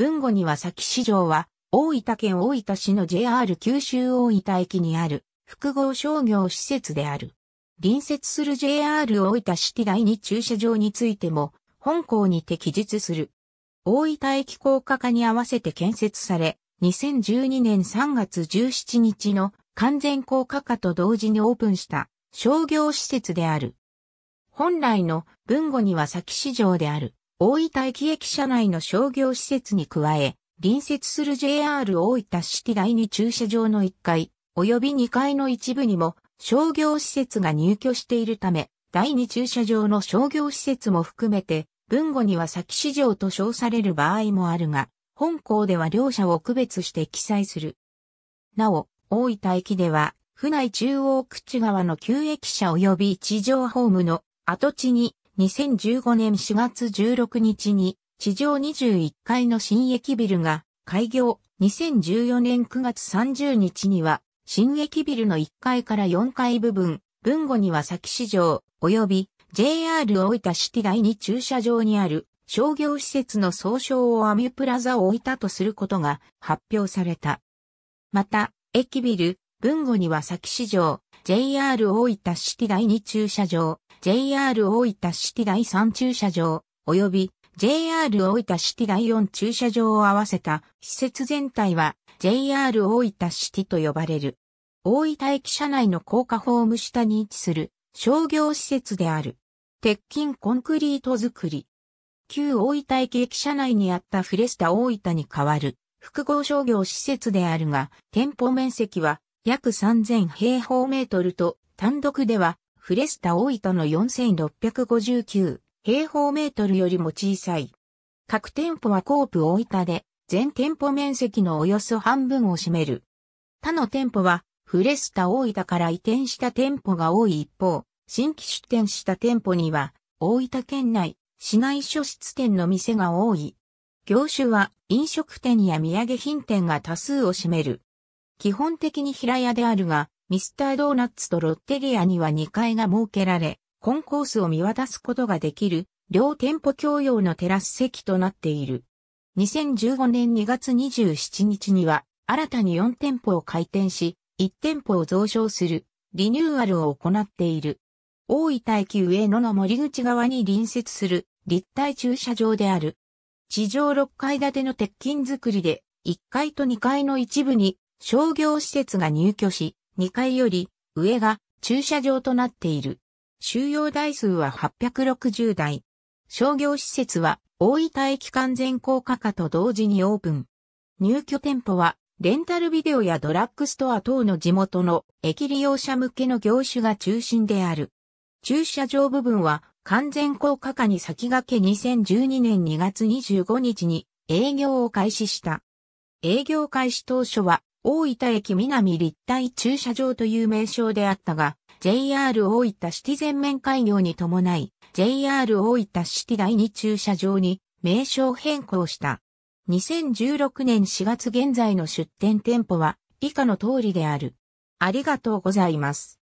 豊後には先市場は、大分県大分市の JR 九州大分駅にある複合商業施設である。隣接する JR 大分市第2駐車場についても、本校にて記述する。大分駅高架化に合わせて建設され、2012年3月17日の完全高架化と同時にオープンした商業施設である。本来の文後には先市場である。大分駅駅舎内の商業施設に加え、隣接する JR 大分市第二駐車場の1階、及び2階の一部にも商業施設が入居しているため、第二駐車場の商業施設も含めて、文語には先市場と称される場合もあるが、本校では両者を区別して記載する。なお、大分駅では、府内中央口側の旧駅舎及び地上ホームの跡地に2015年4月16日に地上21階の新駅ビルが開業。2014年9月30日には新駅ビルの1階から4階部分、文後には先市場及び JR 大分シティ第2駐車場にある商業施設の総称をアミュプラザを置いたとすることが発表された。また、駅ビル、文後には先市場、JR 大分シティ第2駐車場 JR 大分シティ第3駐車場、及び JR 大分シティ第4駐車場を合わせた施設全体は JR 大分シティと呼ばれる。大分駅舎内の高架ホーム下に位置する商業施設である。鉄筋コンクリート作り。旧大分駅駅舎内にあったフレスタ大分に代わる複合商業施設であるが、店舗面積は約3000平方メートルと単独ではフレスタ大分の4659平方メートルよりも小さい。各店舗はコープ大分で、全店舗面積のおよそ半分を占める。他の店舗は、フレスタ大分から移転した店舗が多い一方、新規出店した店舗には、大分県内、市内諸出店の店が多い。業種は飲食店や土産品店が多数を占める。基本的に平屋であるが、ミスタードーナッツとロッテリアには2階が設けられ、コンコースを見渡すことができる、両店舗共用のテラス席となっている。2015年2月27日には、新たに4店舗を開店し、1店舗を増床する、リニューアルを行っている。大分駅上野の森口側に隣接する、立体駐車場である。地上6階建ての鉄筋造りで、1階と2階の一部に商業施設が入居し、2階より上が駐車場となっている。収容台数は860台。商業施設は大分駅完全高架化と同時にオープン。入居店舗はレンタルビデオやドラッグストア等の地元の駅利用者向けの業種が中心である。駐車場部分は完全高架化に先駆け2012年2月25日に営業を開始した。営業開始当初は大分駅南立体駐車場という名称であったが、JR 大分シティ全面開業に伴い、JR 大分シティ第二駐車場に名称変更した。2016年4月現在の出店店舗は以下の通りである。ありがとうございます。